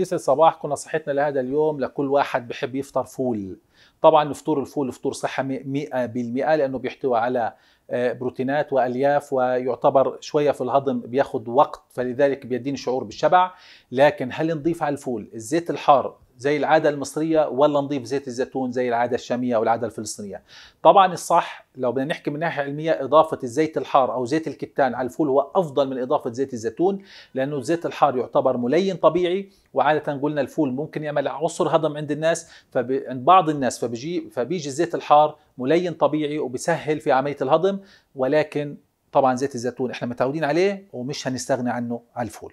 يسعد صباحكم نصيحتنا لهذا اليوم لكل واحد بحب يفطر فول طبعا فطور الفول فطور صحة 100% لأنه بيحتوي على آه، بروتينات والياف ويعتبر شويه في الهضم بياخد وقت فلذلك بيديني شعور بالشبع لكن هل نضيف على الفول الزيت الحار زي العادة المصرية ولا نضيف زيت الزيتون زي العادة الشامية أو العادة الفلسطينية طبعا الصح لو بدنا نحكي من ناحية علمية إضافة الزيت الحار أو زيت الكتان على الفول هو أفضل من إضافة زيت الزيتون لأنه الزيت الحار يعتبر ملين طبيعي وعادة قلنا الفول ممكن يعمل عصر هضم عند الناس فب... عند بعض الناس فبيجي فبيجي الزيت الحار ملين طبيعي وبسهل في عملية الهضم ولكن طبعا زيت الزيتون احنا متعودين عليه ومش هنستغنى عنه على الفول